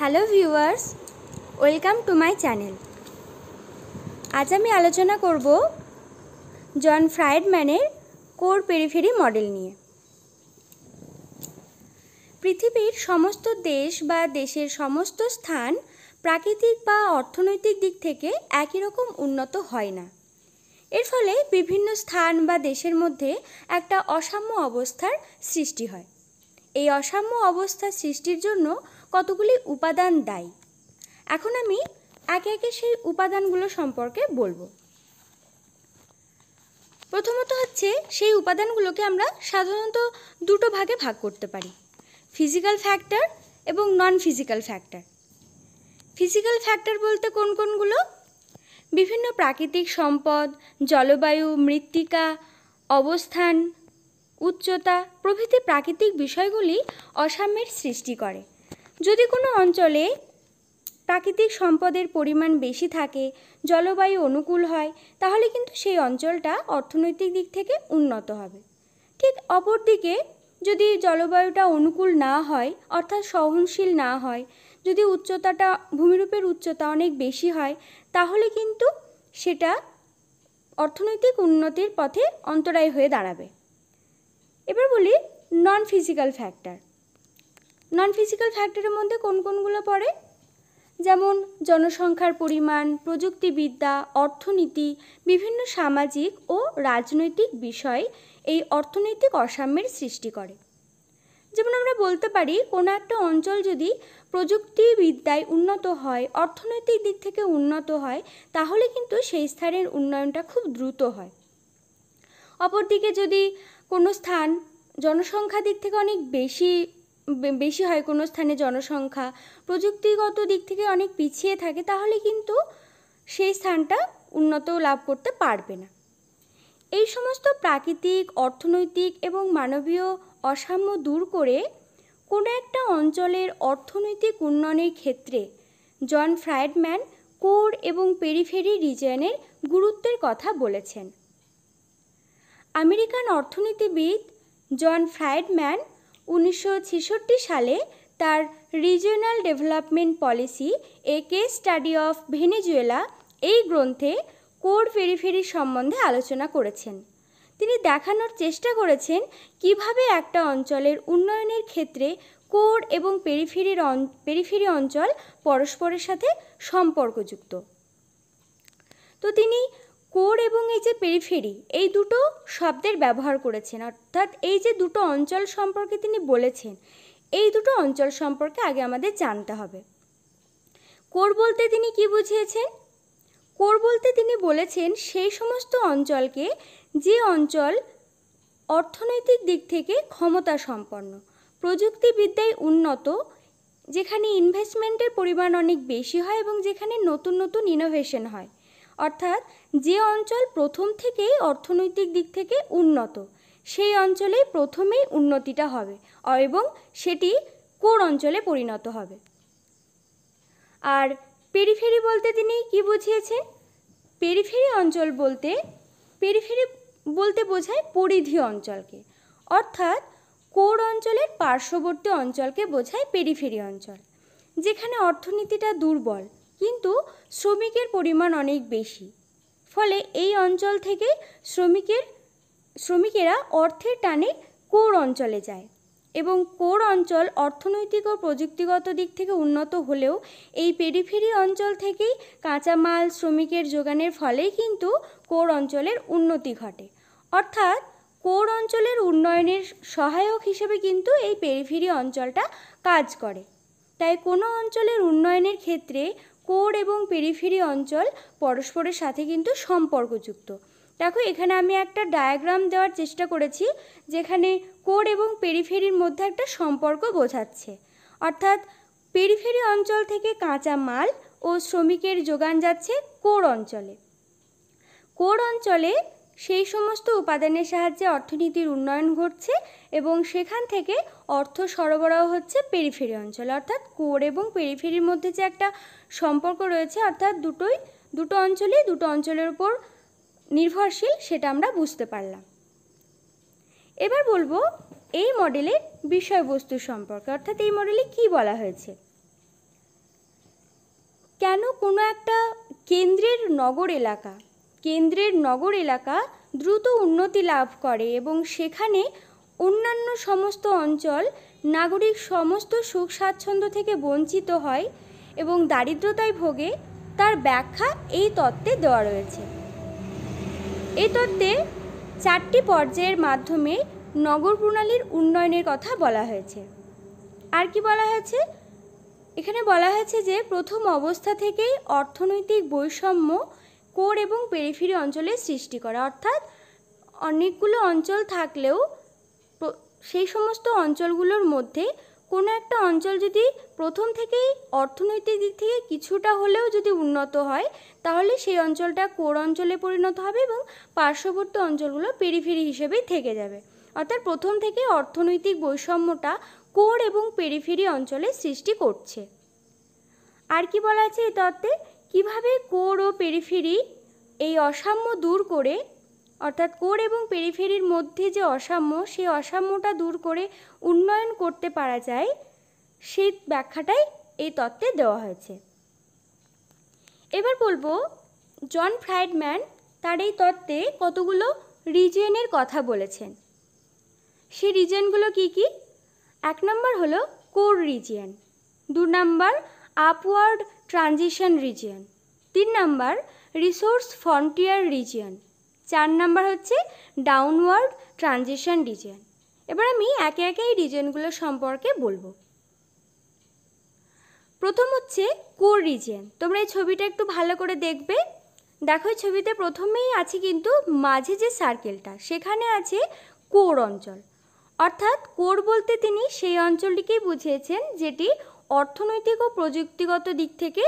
hello viewers welcome to my channel আজ আমি আলোচনা করব জন ফ্রাইডম্যানের কোর পেরিফেরি মডেল নিয়ে পৃথিবীর সমস্ত দেশ বা দেশের সমস্ত স্থান প্রাকৃতিক বা অর্থনৈতিক দিক থেকে একই রকম উন্নত হয় না এর ফলে বিভিন্ন স্থান বা দেশের মধ্যে একটা অসাম্য অবস্থার সৃষ্টি হয় এই অসাম্য অবস্থা সৃষ্টির জন্য কতগুলি উপাদান দায়ী এখন আমি একে একে সেই উপাদানগুলো সম্পর্কে বলবো প্রথমত হচ্ছে সেই উপাদানগুলোকে আমরা সাধারণত দুটো ভাগে ভাগ করতে পারি ফিজিক্যাল ফ্যাক্টর এবং non physical factor physical factor বলতে কোন কোনগুলো বিভিন্ন প্রাকৃতিক সম্পদ জলবায়ু মৃত্তিকা অবস্থান উচ্চতা প্রভৃতি প্রাকৃতিক বিষয়গুলি অসাম্যের সৃষ্টি করে যদি কোনো অঞ্চলে প্রাকৃতিক সম্পদের পরিমাণ বেশি থাকে জলবায়ু অনুকূল হয় তাহলে কিন্তু সেই অঞ্চলটা অর্থনৈতিক দিক থেকে উন্নত হবে ঠিক অপরদিকে যদি জলবায়ুটা অনুকূল না হয় অর্থাৎ সহনশীল না হয় যদি উচ্চতাটা ভূমিরূপের উচ্চতা অনেক বেশি হয় তাহলে কিন্তু সেটা অর্থনৈতিক উন্নতির পথে অন্তরায় হয়ে দাঁড়াবে এবার বলি non physical factor non physical ফ্যাক্টরের মধ্যে কোন কোনগুলো পড়ে যেমন জনসংখ্যার পরিমাণ প্রযুক্তিবিদ্যা অর্থনীতি বিভিন্ন সামাজিক ও রাজনৈতিক বিষয় এই অর্থনৈতিক অসাম্যের সৃষ্টি করে যেমন আমরা বলতে পারি কোনো একটা অঞ্চল যদি প্রযুক্তিবিদ্যায় উন্নত হয় অর্থনৈতিক দিক থেকে উন্নত হয় তাহলে কিন্তু সেই স্থানের উন্নয়নটা খুব দ্রুত হয় অপরদিকে যদি কোনো স্থান জনসংখ্যা দিক থেকে অনেক বেশি বেশি হয় কোনো স্থানে জনসংখ্যা প্রযুক্তিগত দিক থেকে অনেক পিছিয়ে থাকে তাহলে কিন্তু সেই স্থানটা উন্নত লাভ করতে পারবে না এই সমস্ত প্রাকৃতিক অর্থনৈতিক এবং মানবীয় অসাম্য দূর করে কোনো একটা অঞ্চলের অর্থনৈতিক উন্নয়নের ক্ষেত্রে জন ফ্রায়েডম্যান কোর এবং পেরিফেরি রিজিয়নের গুরুত্বের কথা বলেছেন আমেরিকান অর্থনীতিবিদ জন ফ্রায়েডম্যান উনিশশো সালে তার regional development policy a case study of Venezuela এই গ্রন্থে কোর পেরিফেরি সম্বন্ধে আলোচনা করেছেন তিনি দেখানোর চেষ্টা করেছেন কিভাবে একটা অঞ্চলের উন্নয়নের ক্ষেত্রে কোর এবং পেরিফেরির পেরিফেরি অঞ্চল পরস্পরের সাথে সম্পর্কযুক্ত তো তিনি কোর এবং এই যে পেরিফেরি এই দুটো শব্দের ব্যবহার করেছেন অর্থাৎ এই যে দুটো অঞ্চল সম্পর্কে তিনি বলেছেন এই দুটো অঞ্চল সম্পর্কে আগে আমাদের জানতে হবে কোর বলতে তিনি কি বুঝিয়েছেন কোর বলতে তিনি বলেছেন সেই সমস্ত অঞ্চলকে যে অঞ্চল অর্থনৈতিক দিক থেকে ক্ষমতা সম্পন্ন প্রযুক্তিবিদ্যায় উন্নত যেখানে ইনভেস্টমেন্টের পরিমাণ অনেক বেশি হয় এবং যেখানে নতুন নতুন ইনোভেশন হয় অর্থাৎ যে অঞ্চল প্রথম থেকেই অর্থনৈতিক দিক থেকে উন্নত সেই অঞ্চলে প্রথমেই উন্নতিটা হবে এবং সেটি কোর অঞ্চলে পরিণত হবে আর পেরিফেরি বলতে তিনি কি বুঝিয়েছেন পেরিফেরি অঞ্চল বলতে পেরিফেরি বলতে বোঝায় পরিধি অঞ্চলকে অর্থাৎ কোর অঞ্চলের পার্শ্ববর্তী অঞ্চলকে বোঝায় পেরিফেরি অঞ্চল যেখানে অর্থনীতিটা দুর্বল কিন্তু শ্রমিকের পরিমাণ অনেক বেশি ফলে এই অঞ্চল থেকে শ্রমিকের শ্রমিকেরা অর্থের টানে কোর অঞ্চলে যায় এবং কোর অঞ্চল অর্থনৈতিক ও প্রযুক্তিগত দিক থেকে উন্নত হলেও এই পেরিফেরি অঞ্চল থেকেই কাঁচামাল শ্রমিকের যোগানের ফলেই কিন্তু কোর অঞ্চলের উন্নতি ঘটে অর্থাৎ কোর অঞ্চলের উন্নয়নের সহায়ক হিসেবে কিন্তু এই পেরিফেরি অঞ্চলটা কাজ করে তাই কোনো অঞ্চলের উন্নয়নের ক্ষেত্রে কোর এবং পেরিফেরি অঞ্চল পরস্পরের সাথে কিন্তু সম্পর্কযুক্ত দেখো এখানে আমি একটা ডায়াগ্রাম দেওয়ার চেষ্টা করেছি যেখানে কোর এবং পেরিফেরির মধ্যে একটা সম্পর্ক বোঝাচ্ছে অর্থাৎ পেরিফেরি অঞ্চল থেকে কাঁচা মাল ও শ্রমিকের যোগান যাচ্ছে কোর অঞ্চলে কোর অঞ্চলে সেই সমস্ত উপাদানের সাহায্যে অর্থনীতির উন্নয়ন ঘটছে এবং সেখান থেকে অর্থ সরবরাহ হচ্ছে পেরিফেরি অঞ্চলে অর্থাৎ কোর এবং পেরিফেরির মধ্যে যে একটা সম্পর্ক রয়েছে অর্থাৎ দুটোই দুটো অঞ্চলেই দুটো অঞ্চলের উপর নির্ভরশীল সেটা আমরা বুঝতে পারলাম এবার বলবো এই মডেলের বিষয়বস্তু সম্পর্কে অর্থাৎ এই মডেলে কি বলা হয়েছে কেন কোনো একটা কেন্দ্রের নগর এলাকা কেন্দ্রের নগর এলাকা দ্রুত উন্নতি লাভ করে এবং সেখানে অন্যান্য সমস্ত অঞ্চল নাগরিক সমস্ত সুখ স্বাচ্ছন্দ্য থেকে বঞ্চিত হয় এবং দারিদ্রতায় ভোগে তার ব্যাখ্যা এই তত্ত্বে দেওয়া রয়েছে এই তত্ত্বে চারটি পর্যায়ের মাধ্যমে নগর প্রণালীর উন্নয়নের কথা বলা হয়েছে আর কি বলা হয়েছে এখানে বলা হয়েছে যে প্রথম অবস্থা থেকেই অর্থনৈতিক বৈষম্য কোর এবং পেরিফেরি অঞ্চলের সৃষ্টি করা অর্থাৎ অনেকগুলো অঞ্চল থাকলেও সেই সমস্ত অঞ্চলগুলোর মধ্যে কোনো একটা অঞ্চল যদি প্রথম থেকেই অর্থনৈতিক দিক থেকে কিছুটা হলেও যদি উন্নত হয় তাহলে সেই অঞ্চলটা কোর অঞ্চলে পরিণত হবে এবং পার্শ্ববর্তী অঞ্চলগুলো পেরিফেরি হিসেবেই থেকে যাবে অর্থাৎ প্রথম থেকে অর্থনৈতিক বৈষম্যটা কোর এবং পেরিফেরি অঞ্চলে সৃষ্টি করছে আর কি বলা আছে এই তত্ত্বে কীভাবে কোর ও পেরিফেরি এই অসাম্য দূর করে অর্থাৎ কোর এবং পেরিফেরির মধ্যে যে অসাম্য সেই অসাম্যটা দূর করে উন্নয়ন করতে পারা যায় সেই ব্যাখ্যাটাই এই তত্ত্বে দেওয়া হয়েছে এবার বলবো জন ফ্রাইডম্যান তার এই তত্ত্বে কতগুলো রিজেনের কথা বলেছেন সেই রিজিয়নগুলো কি কি এক নম্বর হলো কোর রিজিয়ন দু নম্বর আপওয়ার্ড ট্রানজিশন রিজিয়ন তিন নম্বর রিসোর্স ফ্রন্টিয়ার রিজিয়ন চার নাম্বার হচ্ছে ডাউনওয়ার্ড ট্রানজিশন রিজিয়ন এবার আমি একে একে এই রিজিয়নগুলো সম্পর্কে বলবো প্রথম হচ্ছে কোর রিজেন তোমরা এই ছবিটা একটু ভালো করে দেখবে দেখো এই ছবিতে প্রথমেই আছে কিন্তু মাঝে যে সার্কেলটা সেখানে আছে কোর অঞ্চল অর্থাৎ কোর বলতে তিনি সেই অঞ্চলটিকেই বুঝিয়েছেন যেটি অর্থনৈতিক ও প্রযুক্তিগত দিক থেকে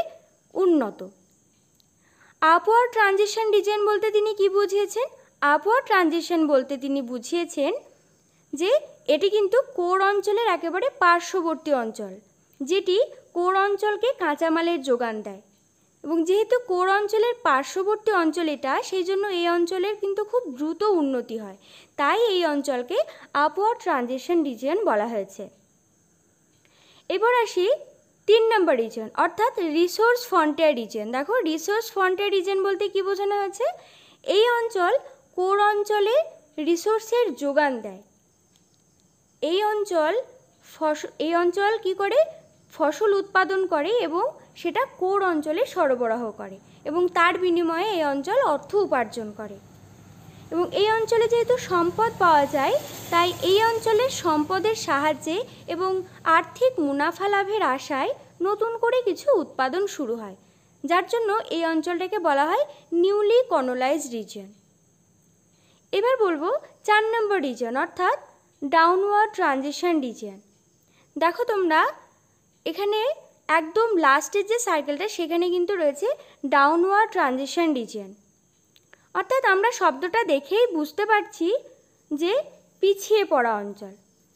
উন্নত আপওয়ার ট্রানজিশন ডিজাইন বলতে তিনি কি বুঝিয়েছেন আপওয়ার ট্রানজিশন বলতে তিনি বুঝিয়েছেন যে এটি কিন্তু কোর অঞ্চলের একেবারে পার্শ্ববর্তী অঞ্চল যেটি কোর অঞ্চলকে কাঁচামালের যোগান দেয় এবং যেহেতু কোর অঞ্চলের পার্শ্ববর্তী অঞ্চল এটা সেই জন্য এই অঞ্চলের কিন্তু খুব দ্রুত উন্নতি হয় তাই এই অঞ্চলকে আপওয়ার ট্রানজিশন রিজিয়ন বলা হয়েছে এবার আসি তিন নম্বর রিজন অর্থাৎ রিসোর্স ফন্টের রিজন দেখো রিসোর্স ফন্টের রিজন বলতে কি বোঝানো হয়েছে এই অঞ্চল কোর অঞ্চলে রিসোর্সের যোগান দেয় এই অঞ্চল ফসল এই অঞ্চল কি করে ফসল উৎপাদন করে এবং সেটা কোর অঞ্চলে সরবরাহ করে এবং তার বিনিময়ে এই অঞ্চল অর্থ উপার্জন করে এবং এই অঞ্চলে যেহেতু সম্পদ পাওয়া যায় তাই এই অঞ্চলের সম্পদের সাহায্যে এবং আর্থিক মুনাফা লাভের আশায় নতুন করে কিছু উৎপাদন শুরু হয় যার জন্য এই অঞ্চলটাকে বলা হয় নিউলি কনোলাইজ রিজিয়ন এবার বলবো চার নম্বর রিজিয়ন অর্থাৎ ডাউনওয়ার্ড ট্রানজিশন রিজিয়ন দেখো তোমরা এখানে একদম লাস্টের যে সার্কেলটা সেখানে কিন্তু রয়েছে ডাউনওয়ার্ড ট্রানজিশন রিজিয়ন অর্থাৎ আমরা শব্দটা দেখেই বুঝতে পারছি যে পিছিয়ে পড়া অঞ্চল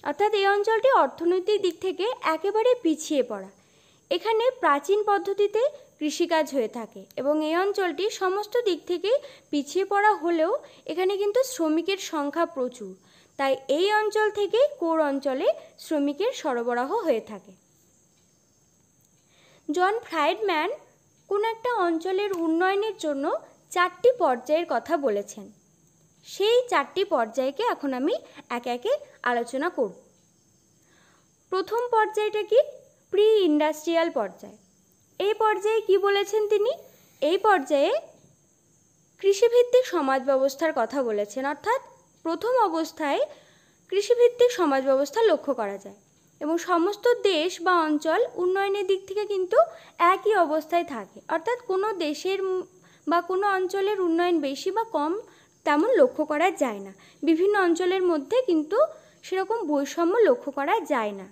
অর্থাৎ এই অঞ্চলটি অর্থনৈতিক দিক থেকে একেবারে পিছিয়ে পড়া এখানে প্রাচীন পদ্ধতিতে কৃষিকাজ হয়ে থাকে এবং এই অঞ্চলটি সমস্ত দিক থেকে পিছিয়ে পড়া হলেও এখানে কিন্তু শ্রমিকের সংখ্যা প্রচুর তাই এই অঞ্চল থেকেই কোর অঞ্চলে শ্রমিকের সরবরাহ হয়ে থাকে জন ফ্রাইডম্যান কোনো একটা অঞ্চলের উন্নয়নের জন্য চারটি পর্যায়ের কথা বলেছেন সেই চারটি পর্যায়কে এখন আমি একে একে আলোচনা করব প্রথম পর্যায়টা কি প্রি ইন্ডাস্ট্রিয়াল পর্যায় এই পর্যায়ে কি বলেছেন তিনি এই পর্যায়ে কৃষিভিত্তিক সমাজ ব্যবস্থার কথা বলেছেন অর্থাৎ প্রথম অবস্থায় কৃষিভিত্তিক সমাজ ব্যবস্থা লক্ষ্য করা যায় এবং সমস্ত দেশ বা অঞ্চল উন্নয়নের দিক থেকে কিন্তু একই অবস্থায় থাকে অর্থাৎ কোনো দেশের বা কোনো অঞ্চলের উন্নয়ন বেশি বা কম তেমন লক্ষ্য করা যায় না বিভিন্ন অঞ্চলের মধ্যে কিন্তু সেরকম বৈষম্য লক্ষ্য করা যায় না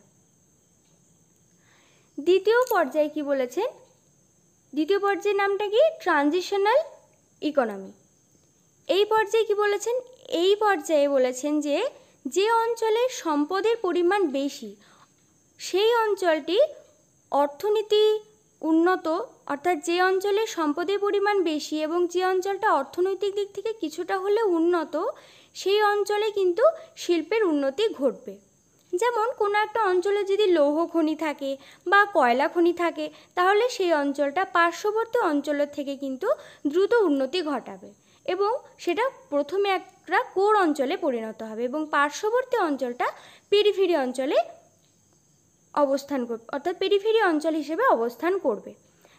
দ্বিতীয় পর্যায়ে কি বলেছেন দ্বিতীয় পর্যায়ের নামটা কি ট্রানজিশনাল ইকোনমি এই পর্যায়ে কি বলেছেন এই পর্যায়ে বলেছেন যে যে অঞ্চলে সম্পদের পরিমাণ বেশি সেই অঞ্চলটি অর্থনীতি উন্নত অর্থাৎ যে অঞ্চলে সম্পদের পরিমাণ বেশি এবং যে অঞ্চলটা অর্থনৈতিক দিক থেকে কিছুটা হলে উন্নত সেই অঞ্চলে কিন্তু শিল্পের উন্নতি ঘটবে যেমন কোনো একটা অঞ্চলে যদি লৌহ খনি থাকে বা কয়লা খনি থাকে তাহলে সেই অঞ্চলটা পার্শ্ববর্তী অঞ্চলের থেকে কিন্তু দ্রুত উন্নতি ঘটাবে এবং সেটা প্রথমে একটা কোর অঞ্চলে পরিণত হবে এবং পার্শ্ববর্তী অঞ্চলটা পেরিফেরি অঞ্চলে অবস্থান করবে অর্থাৎ পেরিফেরি অঞ্চল হিসেবে অবস্থান করবে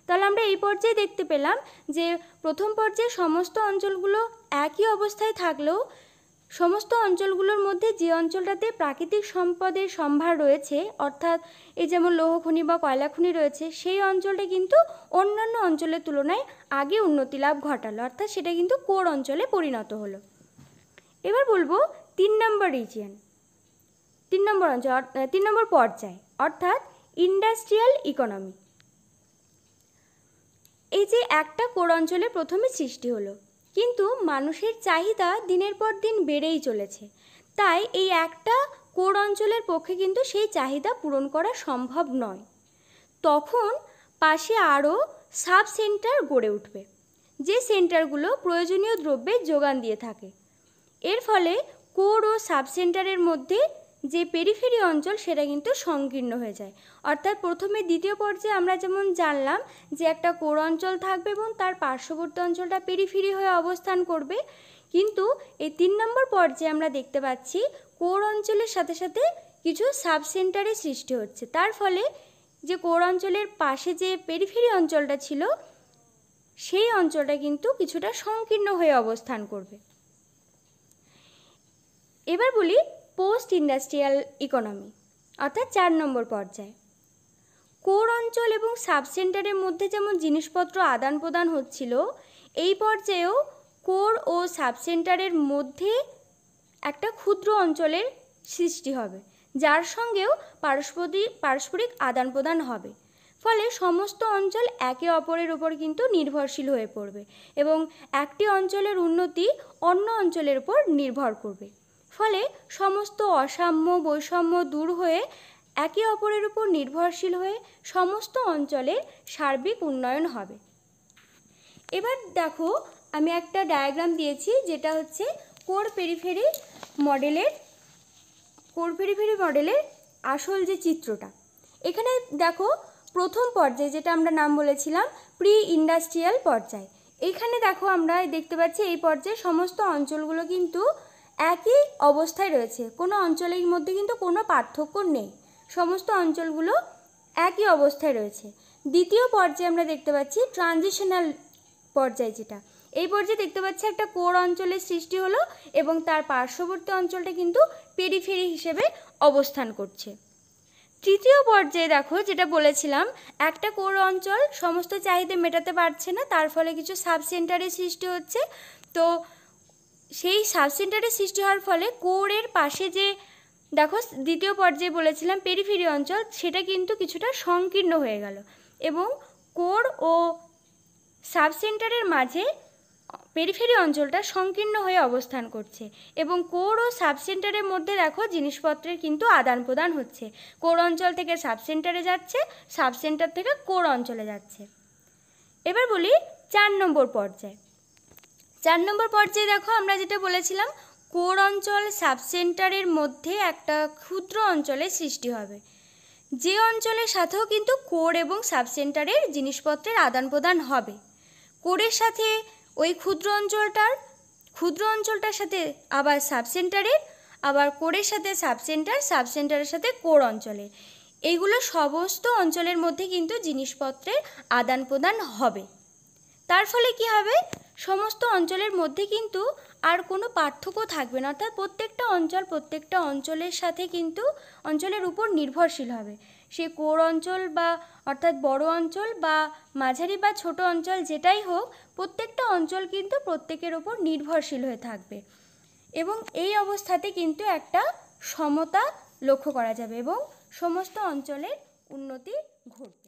তাহলে আমরা এই পর্যায়ে দেখতে পেলাম যে প্রথম পর্যায়ে সমস্ত অঞ্চলগুলো একই অবস্থায় থাকলেও সমস্ত অঞ্চলগুলোর মধ্যে যে অঞ্চলটাতে প্রাকৃতিক সম্পদের সম্ভার রয়েছে অর্থাৎ এই যেমন লৌহখনি বা কয়লাখনি রয়েছে সেই অঞ্চলটা কিন্তু অন্যান্য অঞ্চলের তুলনায় আগে উন্নতি লাভ ঘটালো অর্থাৎ সেটা কিন্তু কোর অঞ্চলে পরিণত হলো এবার বলবো তিন নম্বর রিজিয়ন তিন নম্বর অঞ্চল তিন নম্বর পর্যায় অর্থাৎ ইন্ডাস্ট্রিয়াল ইকোনমি এই যে একটা অঞ্চলে প্রথমে সৃষ্টি হলো কিন্তু মানুষের চাহিদা দিনের পর দিন বেড়েই চলেছে তাই এই একটা কোর অঞ্চলের পক্ষে কিন্তু সেই চাহিদা পূরণ করা সম্ভব নয় তখন পাশে আরও সাব সেন্টার গড়ে উঠবে যে সেন্টারগুলো প্রয়োজনীয় দ্রব্যের যোগান দিয়ে থাকে এর ফলে কোর ও সাব সেন্টারের মধ্যে যে পেরিফেরি অঞ্চল সেটা কিন্তু সংকীর্ণ হয়ে যায় অর্থাৎ প্রথমে দ্বিতীয় পর্যায়ে আমরা যেমন জানলাম যে একটা কোর অঞ্চল থাকবে এবং তার পার্শ্ববর্তী অঞ্চলটা পেরিফিরি হয়ে অবস্থান করবে কিন্তু এই তিন নম্বর পর্যায়ে আমরা দেখতে পাচ্ছি কোর অঞ্চলের সাথে সাথে কিছু সাবসেন্টারের সৃষ্টি হচ্ছে তার ফলে যে কোর অঞ্চলের পাশে যে পেরিফেরি অঞ্চলটা ছিল সেই অঞ্চলটা কিন্তু কিছুটা সংকীর্ণ হয়ে অবস্থান করবে এবার বলি পোস্ট ইন্ডাস্ট্রিয়াল ইকোনমি অর্থাৎ চার নম্বর পর্যায়ে কোর অঞ্চল এবং সাবসেন্টারের মধ্যে যেমন জিনিসপত্র আদান প্রদান হচ্ছিল এই পর্যায়েও কোর ও সাবসেন্টারের মধ্যে একটা ক্ষুদ্র অঞ্চলের সৃষ্টি হবে যার সঙ্গেও পারস্পরিক পারস্পরিক আদান প্রদান হবে ফলে সমস্ত অঞ্চল একে অপরের ওপর কিন্তু নির্ভরশীল হয়ে পড়বে এবং একটি অঞ্চলের উন্নতি অন্য অঞ্চলের উপর নির্ভর করবে ফলে সমস্ত অসাম্য বৈষম্য দূর হয়ে একে অপরের উপর নির্ভরশীল হয়ে সমস্ত অঞ্চলের সার্বিক উন্নয়ন হবে এবার দেখো আমি একটা ডায়াগ্রাম দিয়েছি যেটা হচ্ছে কোর পেরিফেরি মডেলের কোর পেরিফেরি মডেলের আসল যে চিত্রটা এখানে দেখো প্রথম পর্যায়ে যেটা আমরা নাম বলেছিলাম প্রি ইন্ডাস্ট্রিয়াল পর্যায় এখানে দেখো আমরা দেখতে পাচ্ছি এই পর্যায়ে সমস্ত অঞ্চলগুলো কিন্তু একই অবস্থায় রয়েছে কোনো অঞ্চলের মধ্যে কিন্তু কোনো পার্থক্য নেই সমস্ত অঞ্চলগুলো একই অবস্থায় রয়েছে দ্বিতীয় পর্যায়ে আমরা দেখতে পাচ্ছি ট্রানজিশনাল পর্যায় যেটা এই পর্যায়ে দেখতে পাচ্ছি একটা কোর অঞ্চলের সৃষ্টি হলো এবং তার পার্শ্ববর্তী অঞ্চলটা কিন্তু পেরিফেরি হিসেবে অবস্থান করছে তৃতীয় পর্যায়ে দেখো যেটা বলেছিলাম একটা কোর অঞ্চল সমস্ত চাহিদা মেটাতে পারছে না তার ফলে কিছু সাবসেন্টারের সৃষ্টি হচ্ছে তো সেই সাবসেন্টারের সৃষ্টি হওয়ার ফলে কোরের পাশে যে দেখো দ্বিতীয় পর্যায়ে বলেছিলাম পেরিফেরি অঞ্চল সেটা কিন্তু কিছুটা সংকীর্ণ হয়ে গেল এবং কোর ও সাবসেন্টারের মাঝে পেরিফেরি অঞ্চলটা সংকীর্ণ হয়ে অবস্থান করছে এবং কোর ও সাবসেন্টারের মধ্যে দেখো জিনিসপত্রের কিন্তু আদান প্রদান হচ্ছে কোর অঞ্চল থেকে সাবসেন্টারে যাচ্ছে সাবসেন্টার থেকে কোর অঞ্চলে যাচ্ছে এবার বলি চার নম্বর পর্যায়ে চার নম্বর পর্যায়ে দেখো আমরা যেটা বলেছিলাম কোর অঞ্চল সাবসেন্টারের মধ্যে একটা ক্ষুদ্র অঞ্চলের সৃষ্টি হবে যে অঞ্চলের সাথেও কিন্তু কোর এবং সাবসেন্টারের জিনিসপত্রের আদান প্রদান হবে কোরের সাথে ওই ক্ষুদ্র অঞ্চলটার ক্ষুদ্র অঞ্চলটার সাথে আবার সাবসেন্টারের আবার কোরের সাথে সাবসেন্টার সাবসেন্টারের সাথে কোর অঞ্চলে এইগুলো সমস্ত অঞ্চলের মধ্যে কিন্তু জিনিসপত্রের আদান প্রদান হবে তার ফলে কি হবে সমস্ত অঞ্চলের মধ্যে কিন্তু আর কোনো পার্থক্য থাকবে না অর্থাৎ প্রত্যেকটা অঞ্চল প্রত্যেকটা অঞ্চলের সাথে কিন্তু অঞ্চলের উপর নির্ভরশীল হবে সে কোর অঞ্চল বা অর্থাৎ বড় অঞ্চল বা মাঝারি বা ছোট অঞ্চল যেটাই হোক প্রত্যেকটা অঞ্চল কিন্তু প্রত্যেকের ওপর নির্ভরশীল হয়ে থাকবে এবং এই অবস্থাতে কিন্তু একটা সমতা লক্ষ্য করা যাবে এবং সমস্ত অঞ্চলের উন্নতি ঘটবে